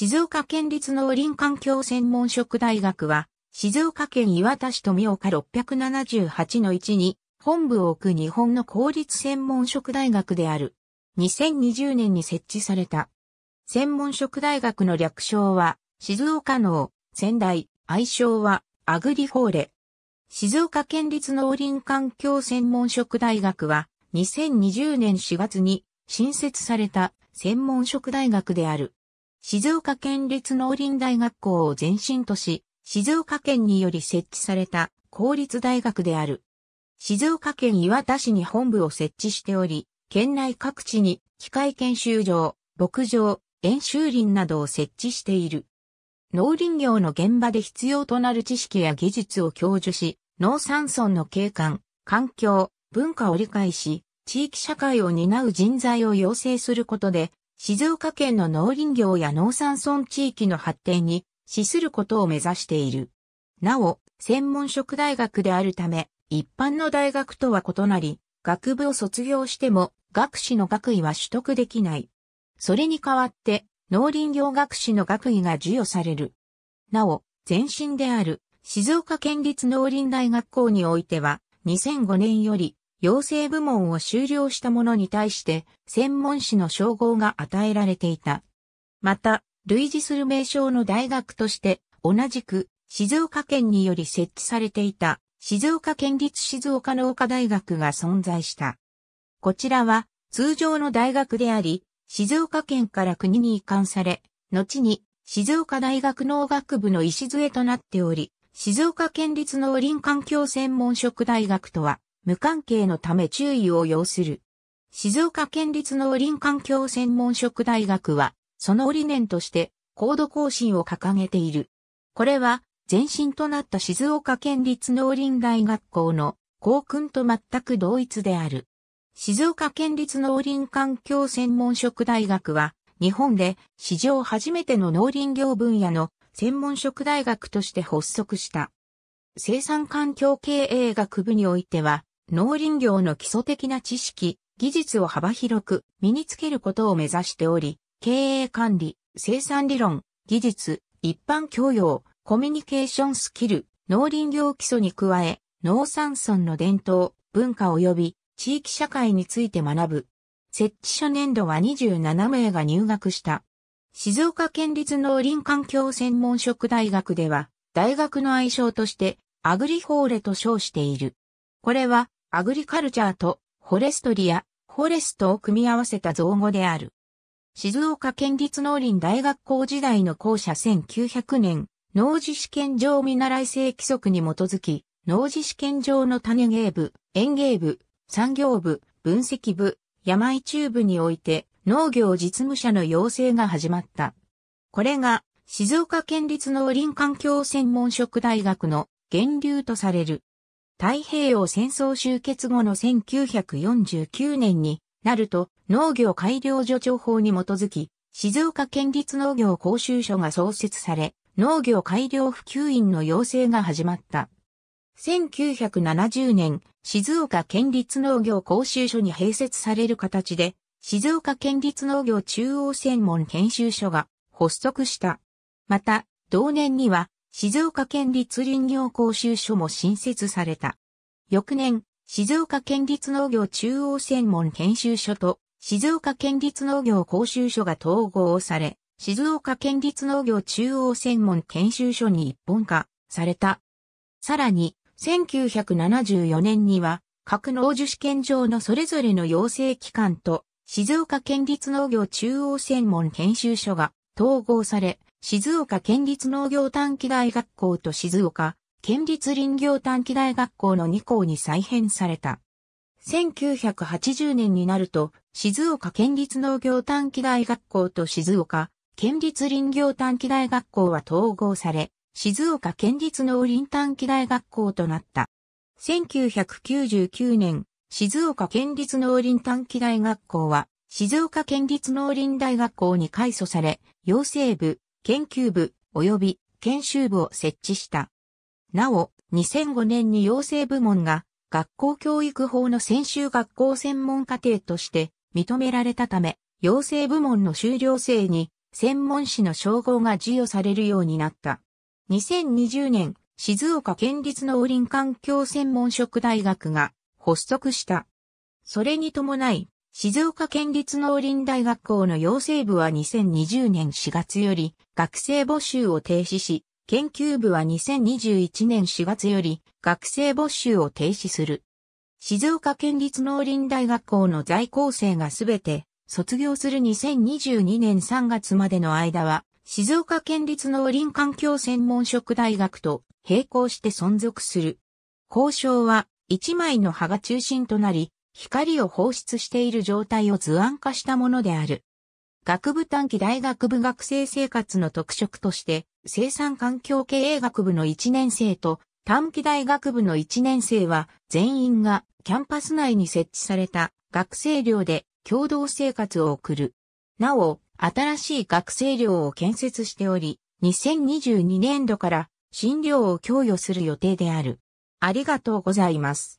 静岡県立農林環境専門職大学は、静岡県磐田市富岡678の1に本部を置く日本の公立専門職大学である。2020年に設置された。専門職大学の略称は、静岡農、仙台、愛称は、アグリフォーレ。静岡県立農林環境専門職大学は、2020年4月に新設された専門職大学である。静岡県立農林大学校を前身とし、静岡県により設置された公立大学である。静岡県岩田市に本部を設置しており、県内各地に機械研修場、牧場、演習林などを設置している。農林業の現場で必要となる知識や技術を享受し、農産村の景観、環境、文化を理解し、地域社会を担う人材を養成することで、静岡県の農林業や農産村地域の発展に資することを目指している。なお、専門職大学であるため、一般の大学とは異なり、学部を卒業しても学士の学位は取得できない。それに代わって、農林業学士の学位が授与される。なお、前身である静岡県立農林大学校においては、2005年より養成部門を修了した者に対して専門士の称号が与えられていた。また、類似する名称の大学として同じく静岡県により設置されていた静岡県立静岡農科大学が存在した。こちらは通常の大学であり、静岡県から国に移管され、後に静岡大学農学部の礎となっており、静岡県立農林環境専門職大学とは無関係のため注意を要する。静岡県立農林環境専門職大学は、その理念として、高度更新を掲げている。これは、前身となった静岡県立農林大学校の校訓と全く同一である。静岡県立農林環境専門職大学は、日本で史上初めての農林業分野の専門職大学として発足した。生産環境経営学部においては、農林業の基礎的な知識、技術を幅広く身につけることを目指しており、経営管理、生産理論、技術、一般教養、コミュニケーションスキル、農林業基礎に加え、農産村の伝統、文化及び地域社会について学ぶ。設置初年度は27名が入学した。静岡県立農林環境専門職大学では、大学の愛称として、アグリホーレと称している。これは、アグリカルチャーとフォレストリア、フォレストを組み合わせた造語である。静岡県立農林大学校時代の校舎1900年、農事試験場見習い生規則に基づき、農事試験場の種芸部、園芸部、産業部、分析部、山井中部において農業実務者の養成が始まった。これが静岡県立農林環境専門職大学の源流とされる太平洋戦争終結後の1949年になると農業改良助長法に基づき、静岡県立農業講習所が創設され、農業改良普及員の要請が始まった。1970年、静岡県立農業講習所に併設される形で、静岡県立農業中央専門研修所が発足した。また、同年には、静岡県立林業講習所も新設された。翌年、静岡県立農業中央専門研修所と静岡県立農業講習所が統合され、静岡県立農業中央専門研修所に一本化された。さらに、1974年には、各農樹試験場のそれぞれの養成機関と、静岡県立農業中央専門研修所が統合され、静岡県立農業短期大学校と静岡県立林業短期大学校の2校に再編された。1980年になると、静岡県立農業短期大学校と静岡県立林業短期大学校は統合され、静岡県立農林短期大学校となった。1999年、静岡県立農林短期大学校は、静岡県立農林大学校に改組され、養成部、研究部及び研修部を設置した。なお、2005年に養成部門が学校教育法の専修学校専門課程として認められたため、養成部門の修了生に専門士の称号が授与されるようになった。2020年、静岡県立農林環境専門職大学が発足した。それに伴い、静岡県立農林大学校の養成部は2020年4月より学生募集を停止し、研究部は2021年4月より学生募集を停止する。静岡県立農林大学校の在校生がすべて卒業する2022年3月までの間は、静岡県立農林環境専門職大学と並行して存続する。交渉は1枚の葉が中心となり、光を放出している状態を図案化したものである。学部短期大学部学生生活の特色として、生産環境経営学部の1年生と短期大学部の1年生は全員がキャンパス内に設置された学生寮で共同生活を送る。なお、新しい学生寮を建設しており、2022年度から新寮を供与する予定である。ありがとうございます。